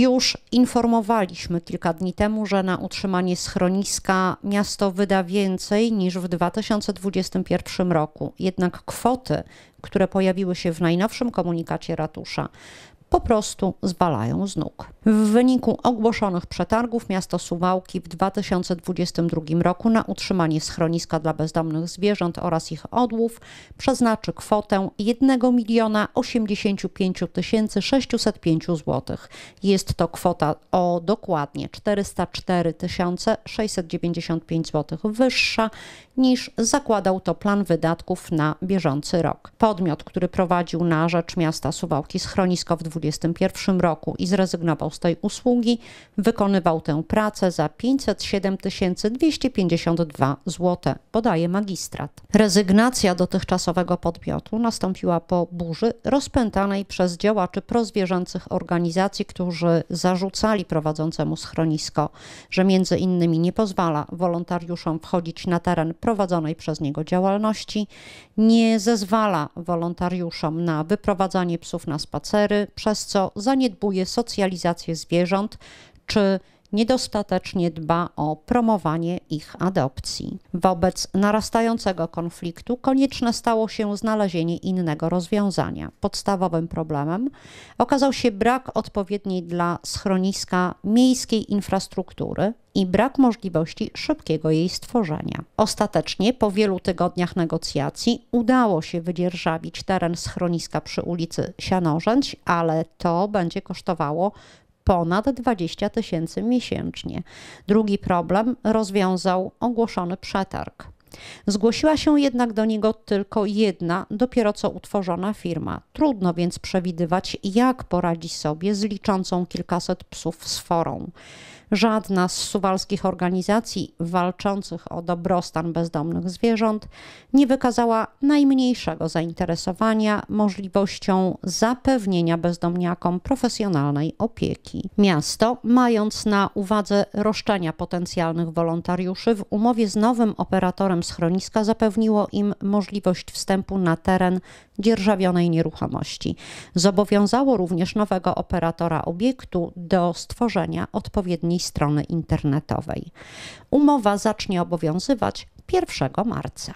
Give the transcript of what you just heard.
Już informowaliśmy kilka dni temu, że na utrzymanie schroniska miasto wyda więcej niż w 2021 roku. Jednak kwoty, które pojawiły się w najnowszym komunikacie ratusza, po prostu zwalają z nóg. W wyniku ogłoszonych przetargów miasto Suwałki w 2022 roku na utrzymanie schroniska dla bezdomnych zwierząt oraz ich odłów przeznaczy kwotę 1 miliona 85 605 zł. Jest to kwota o dokładnie 404 695 zł wyższa niż zakładał to plan wydatków na bieżący rok. Podmiot, który prowadził na rzecz miasta Suwałki schronisko w 2021 roku i zrezygnował z tej usługi, wykonywał tę pracę za 507 252 zł, podaje magistrat. Rezygnacja dotychczasowego podmiotu nastąpiła po burzy rozpętanej przez działaczy prozwierzęcych organizacji, którzy zarzucali prowadzącemu schronisko, że między innymi nie pozwala wolontariuszom wchodzić na teren prowadzonej przez niego działalności, nie zezwala wolontariuszom na wyprowadzanie psów na spacery, przez co zaniedbuje socjalizację zwierząt czy niedostatecznie dba o promowanie ich adopcji. Wobec narastającego konfliktu konieczne stało się znalezienie innego rozwiązania. Podstawowym problemem okazał się brak odpowiedniej dla schroniska miejskiej infrastruktury, i brak możliwości szybkiego jej stworzenia. Ostatecznie po wielu tygodniach negocjacji udało się wydzierżawić teren schroniska przy ulicy Sianorzędź, ale to będzie kosztowało ponad 20 tysięcy miesięcznie. Drugi problem rozwiązał ogłoszony przetarg. Zgłosiła się jednak do niego tylko jedna, dopiero co utworzona firma. Trudno więc przewidywać, jak poradzi sobie z liczącą kilkaset psów sforą. Żadna z suwalskich organizacji walczących o dobrostan bezdomnych zwierząt nie wykazała najmniejszego zainteresowania możliwością zapewnienia bezdomniakom profesjonalnej opieki. Miasto, mając na uwadze roszczenia potencjalnych wolontariuszy, w umowie z nowym operatorem schroniska zapewniło im możliwość wstępu na teren dzierżawionej nieruchomości. Zobowiązało również nowego operatora obiektu do stworzenia odpowiedniej strony internetowej. Umowa zacznie obowiązywać 1 marca.